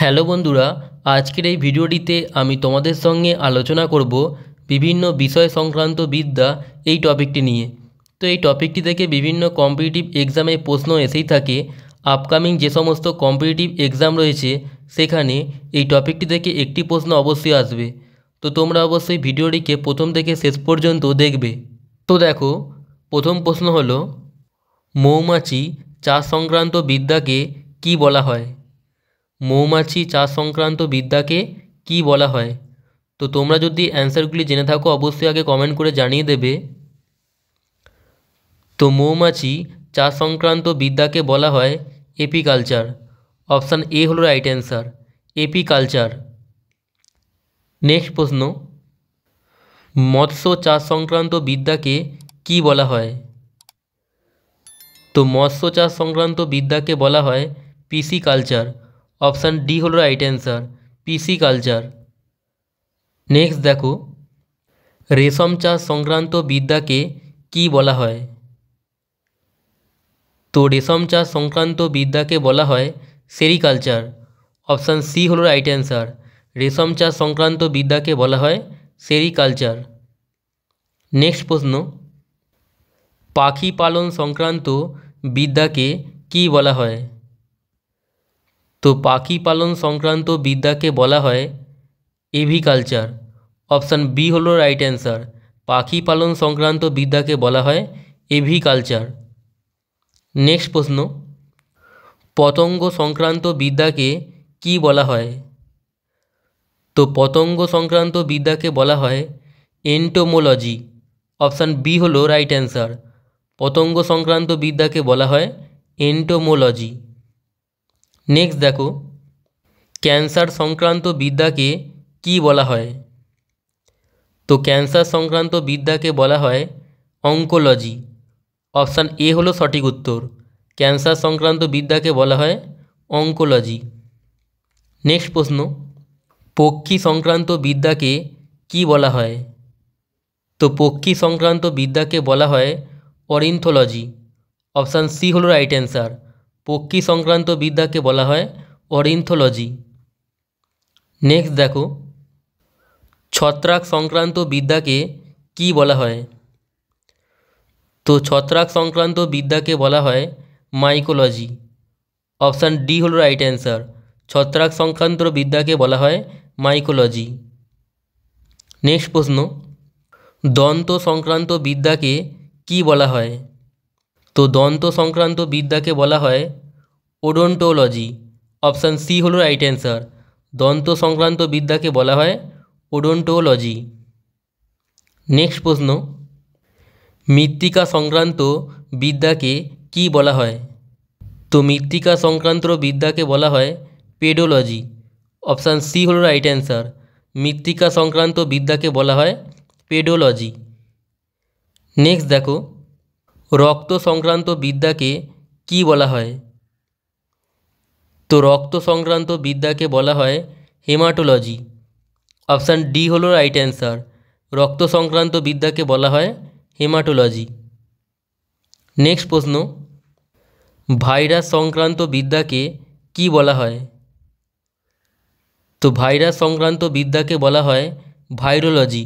hello বন্ধুরা আজকের এই ভিডিওটিতে আমি তোমাদের সঙ্গে আলোচনা করব বিভিন্ন বিষয় সংক্রান্ত বিদ্যা এই টপিকটি নিয়ে তো এই টপিকটি থেকে বিভিন্ন কম্পিটিটিভ এক্সামে প্রশ্ন এসেই থাকে আপকামিং যে সমস্ত কম্পিটিটিভ এক্সাম রয়েছে সেখানে এই টপিকটি থেকে একটি প্রশ্ন অবশ্যই আসবে তো তোমরা অবশ্যই ভিডিওটিকে প্রথম থেকে শেষ পর্যন্ত দেখবে তো দেখো প্রথম প্রশ্ন হলো মৌমাছি চাষ সংক্রান্ত বিদ্যাকে কি বলা হয় মৌমাছি চাষ সংক্রান্ত বিদ্যাকে কী বলা হয় তো তোমরা যদি অ্যান্সারগুলি জেনে থাকো অবশ্যই আগে কমেন্ট করে জানিয়ে দেবে তো মৌমাছি চাষ সংক্রান্ত বিদ্যাকে বলা হয় এপিকালচার অপশান এ হলো রাইট অ্যান্সার এপিকালচার নেক্সট প্রশ্ন মৎস্য চাষ সংক্রান্ত বিদ্যাকে কি বলা হয় তো মৎস্য চাষ সংক্রান্ত বিদ্যাকে বলা হয় পিসিকালচার অপশান ডি হলো right answer pisciculture next দেখো রেশম চাষ সংক্রান্ত বিদ্যাকে কি বলা হয় তো রেশম চাষ সংক্রান্ত বিদ্যাকে বলা হয় সেরিকালচার অপশান সি হলো রাইট অ্যান্সার রেশম চাষ সংক্রান্ত বিদ্যাকে বলা হয় সেরিকালচার নেক্সট প্রশ্ন পাখি পালন সংক্রান্ত বিদ্যাকে কি বলা হয় তো পাখি পালন সংক্রান্ত বিদ্যাকে বলা হয় এভিকালচার অপশান বি হল রাইট অ্যান্সার পাখি পালন সংক্রান্ত বিদ্যাকে বলা হয় এভিকালচার নেক্সট প্রশ্ন পতঙ্গ সংক্রান্ত বিদ্যাকে কি বলা হয় তো পতঙ্গ সংক্রান্ত বিদ্যাকে বলা হয় এন্টোমোলজি অপশান বি হল রাইট অ্যান্সার পতঙ্গ সংক্রান্ত বিদ্যাকে বলা হয় এন্টোমোলজি নেক্সট দেখো ক্যান্সার সংক্রান্ত বিদ্যাকে কি বলা হয় তো ক্যান্সার সংক্রান্ত বিদ্যাকে বলা হয় অঙ্কোলজি অপশান এ হলো সঠিক উত্তর ক্যান্সার সংক্রান্ত বিদ্যাকে বলা হয় অঙ্কোলজি নেক্সট প্রশ্ন পক্ষী সংক্রান্ত বিদ্যাকে কি বলা হয় তো পক্ষী সংক্রান্ত বিদ্যাকে বলা হয় অরিন্থোলজি অপশান সি হলো রাইট অ্যান্সার পক্ষী সংক্রান্ত বিদ্যাকে বলা হয় অরিন্থোলজি নেক্সট দেখো ছত্রাক সংক্রান্ত বিদ্যাকে কি বলা হয় তো ছত্রাক সংক্রান্ত বিদ্যাকে বলা হয় মাইকোলজি অপশান ডি হল রাইট অ্যান্সার ছত্রাক সংক্রান্ত বিদ্যাকে বলা হয় মাইকোলজি নেক্সট প্রশ্ন দন্ত সংক্রান্ত বিদ্যাকে কি বলা হয় তো দন্ত সংক্রান্ত বিদ্যাকে বলা হয় ওডোন্টোলজি অপশান সি হলো রাইট অ্যান্সার দন্ত সংক্রান্ত বিদ্যাকে বলা হয় ওডোন্টোলজি নেক্সট প্রশ্ন মৃত্তিকা সংক্রান্ত বিদ্যাকে কি বলা হয় তো মৃত্তিকা সংক্রান্ত বিদ্যাকে বলা হয় পেডোলজি অপশান সি হলো রাইট অ্যান্সার মৃত্তিকা সংক্রান্ত বিদ্যাকে বলা হয় পেডোলজি নেক্সট দেখো রক্ত সংক্রান্ত বিদ্যাকে কী বলা হয় তো রক্ত সংক্রান্ত বিদ্যাকে বলা হয় হেমাটোলজি অপশান ডি হলো রাইট অ্যান্সার রক্ত সংক্রান্ত বিদ্যাকে বলা হয় হেমাটোলজি নেক্সট প্রশ্ন ভাইরাস সংক্রান্ত বিদ্যাকে কি বলা হয় তো ভাইরাস সংক্রান্ত বিদ্যাকে বলা হয় ভাইরোলজি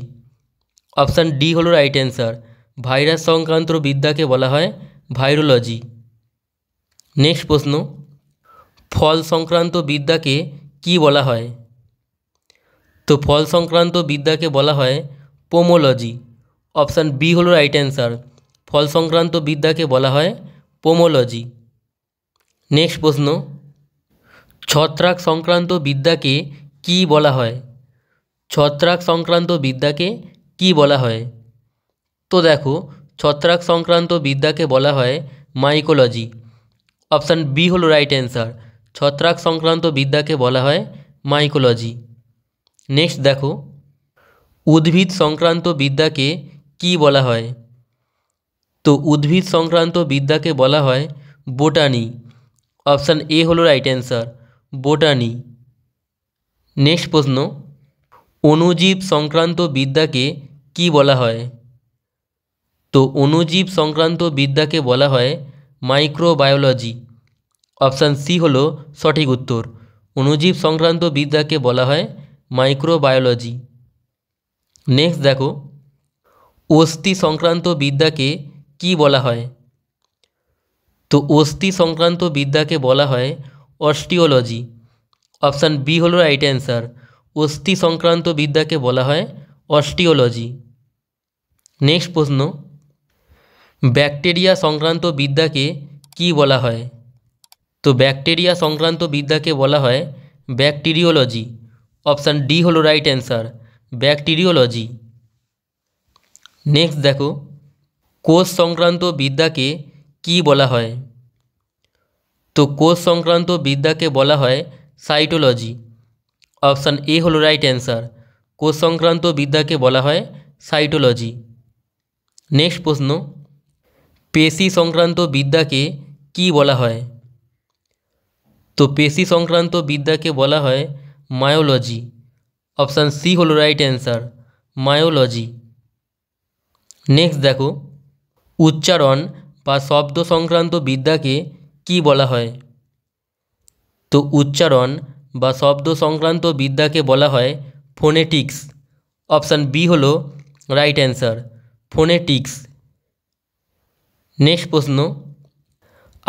অপশান ডি হলো রাইট অ্যান্সার ভাইরাস সংক্রান্ত বিদ্যাকে বলা হয় ভাইরোলজি নেক্সট প্রশ্ন ফল সংক্রান্ত বিদ্যাকে কি বলা হয় তো ফল সংক্রান্ত বিদ্যাকে বলা হয় পোমোলজি অপশান বি হলো রাইট অ্যান্সার ফল সংক্রান্ত বিদ্যাকে বলা হয় পোমোলজি নেক্সট প্রশ্ন ছত্রাক সংক্রান্ত বিদ্যাকে কি বলা হয় ছত্রাক সংক্রান্ত বিদ্যাকে কি বলা হয় তো দেখো ছত্রাক সংক্রান্ত বিদ্যাকে বলা হয় মাইকোলজি অপশান বি হলো রাইট অ্যান্সার ছত্রাক সংক্রান্ত বিদ্যাকে বলা হয় মাইকোলজি নেক্সট দেখো উদ্ভিদ সংক্রান্ত বিদ্যাকে কি বলা হয় তো উদ্ভিদ সংক্রান্ত বিদ্যাকে বলা হয় বোটানি অপশান এ হলো রাইট অ্যান্সার বোটানি নেক্সট প্রশ্ন অণুজীব সংক্রান্ত বিদ্যাকে কি বলা হয় তো অণুজীব সংক্রান্ত বিদ্যাকে বলা হয় মাইক্রোবায়োলজি অপশান সি হলো সঠিক উত্তর অনুজীব সংক্রান্ত বিদ্যাকে বলা হয় মাইক্রোবায়োলজি নেক্সট দেখো অস্থি সংক্রান্ত বিদ্যাকে কি বলা হয় তো অস্থি সংক্রান্ত বিদ্যাকে বলা হয় অস্টিওলজি অপশান বি হলো রাইট অ্যান্সার অস্থি সংক্রান্ত বিদ্যাকে বলা হয় অস্টিওলজি নেক্সট প্রশ্ন ব্যাকটেরিয়া সংক্রান্ত বিদ্যাকে কি বলা হয় তো ব্যাকটেরিয়া সংক্রান্ত বিদ্যাকে বলা হয় ব্যাকটেরিওলজি অপশান ডি হলো রাইট অ্যান্সার ব্যাকটেরিওলজি নেক্সট দেখো কোষ সংক্রান্ত বিদ্যাকে কি বলা হয় তো কোষ সংক্রান্ত বিদ্যাকে বলা হয় সাইটোলজি অপশান এ হলো রাইট অ্যান্সার কোষ সংক্রান্ত বিদ্যাকে বলা হয় সাইটোলজি নেক্সট প্রশ্ন पेशी संक्रांत तो विद्या के कि बला है तो पेशी संक्रांत तो विद्या के बला है मायोलजी अपशन सी हलो रईट एन्सार मायोलजी नेक्स्ट देखो उच्चारण शब्द संक्रांत तो विद्या के कि बला है तो उच्चारण शब्द संक्रांत तो विद्या के बला है फोनेटिक्स अपशन बी हल रईट एन्सार फोनेटिक्स নেক্সট প্রশ্ন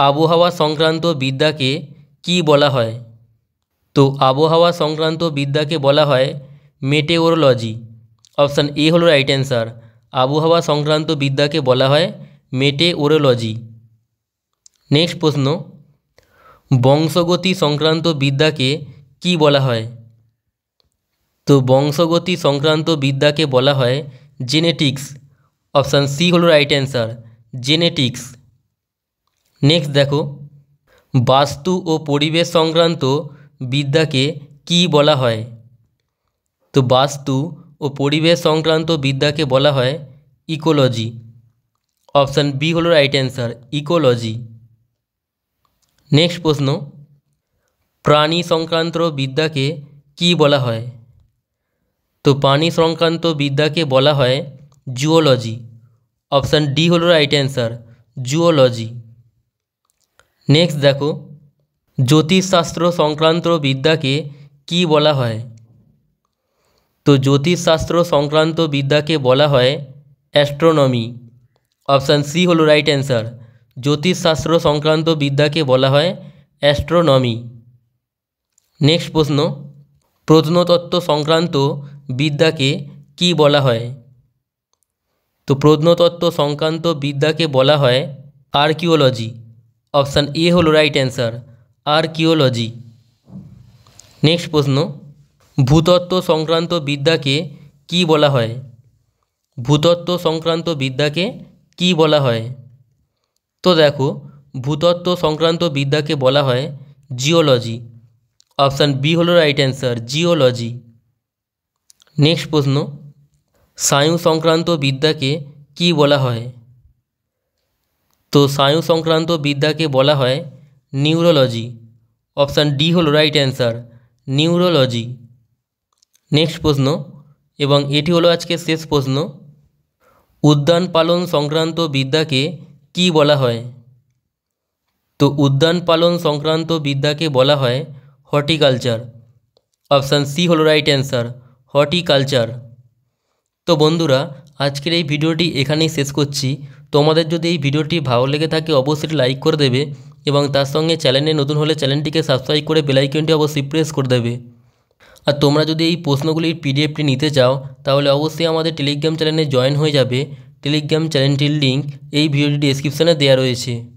আবহাওয়া সংক্রান্ত বিদ্যাকে কি বলা হয় তো আবহাওয়া সংক্রান্ত বিদ্যাকে বলা হয় মেটেওরোলজি অপশান এ হলো রাইট অ্যান্সার আবহাওয়া সংক্রান্ত বিদ্যাকে বলা হয় মেটেওরোলজি নেক্সট প্রশ্ন বংশগতি সংক্রান্ত বিদ্যাকে কি বলা হয় তো বংশগতি সংক্রান্ত বিদ্যাকে বলা হয় জেনেটিক্স অপশান সি হল রাইট অ্যান্সার জেনেটিক্স নেক্সট দেখো বাস্তু ও পরিবেশ সংক্রান্ত বিদ্যাকে কি বলা হয় তো বাস্তু ও পরিবেশ সংক্রান্ত বিদ্যাকে বলা হয় ইকোলজি অপশান বি হল রাইট অ্যান্সার ইকোলজি নেক্সট প্রশ্ন প্রাণী সংক্রান্ত বিদ্যাকে কি বলা হয় তো প্রাণী সংক্রান্ত বিদ্যাকে বলা হয় জুওলজি অপশান ডি হলো রাইট অ্যান্সার জুওলজি নেক্সট দেখো জ্যোতিষশাস্ত্র সংক্রান্ত বিদ্যাকে কি বলা হয় তো জ্যোতিষশাস্ত্র সংক্রান্ত বিদ্যাকে বলা হয় অ্যাস্ট্রোনমি অপশান সি হলো রাইট অ্যান্সার জ্যোতিষশাস্ত্র সংক্রান্ত বিদ্যাকে বলা হয় অ্যাস্ট্রোনমি নেক্সট প্রশ্ন প্রত্নতত্ত্ব সংক্রান্ত বিদ্যাকে কি বলা হয় তো প্রত্নতত্ত্ব সংক্রান্ত বিদ্যাকে বলা হয় আর্কিওলজি অপশান এ হলো রাইট অ্যান্সার আর্কিওলজি নেক্সট প্রশ্ন ভূতত্ত্ব সংক্রান্ত বিদ্যাকে কি বলা হয় ভূতত্ত্ব সংক্রান্ত বিদ্যাকে কি বলা হয় তো দেখো ভূতত্ত্ব সংক্রান্ত বিদ্যাকে বলা হয় জিওলজি অপশান বি হলো রাইট অ্যান্সার জিওলজি নেক্সট প্রশ্ন স্নায়ু সংক্রান্ত বিদ্যাকে কি বলা হয় তো স্নায়ু সংক্রান্ত বিদ্যাকে বলা হয় নিউরোলজি অপশান ডি হল রাইট অ্যান্সার নিউরোলজি নেক্সট প্রশ্ন এবং এটি হলো আজকে শেষ প্রশ্ন উদ্যান পালন সংক্রান্ত বিদ্যাকে কি বলা হয় তো উদ্যান পালন সংক্রান্ত বিদ্যাকে বলা হয় হর্টিকালচার অপশান সি হলো রাইট অ্যান্সার হর্টিকালচার তো বন্ধুরা আজকের এই ভিডিওটি এখানেই শেষ করছি তোমাদের যদি এই ভিডিওটি ভালো লেগে থাকে অবশ্যই লাইক করে দেবে এবং তার সঙ্গে চ্যানেলে নতুন হলে চ্যানেলটিকে সাবস্ক্রাইব করে বেলাইকনটি অবশ্যই প্রেস করে দেবে আর তোমরা যদি এই প্রশ্নগুলির পিডিএফটি নিতে চাও তাহলে অবশ্যই আমাদের টেলিগ্রাম চ্যানেলে জয়েন হয়ে যাবে টেলিগ্রাম চ্যানেলটির লিঙ্ক এই ভিডিওটি ডিসক্রিপশানে দেওয়া রয়েছে